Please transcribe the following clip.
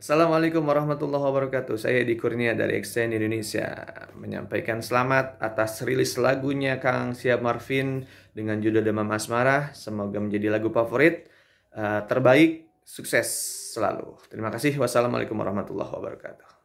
Assalamualaikum warahmatullahi wabarakatuh. Saya Edi Kurnia dari Exchange Indonesia menyampaikan selamat atas rilis lagunya Kang Siap Marvin dengan judul Demam Asmara. Semoga menjadi lagu favorit uh, terbaik, sukses selalu. Terima kasih. Wassalamualaikum warahmatullahi wabarakatuh.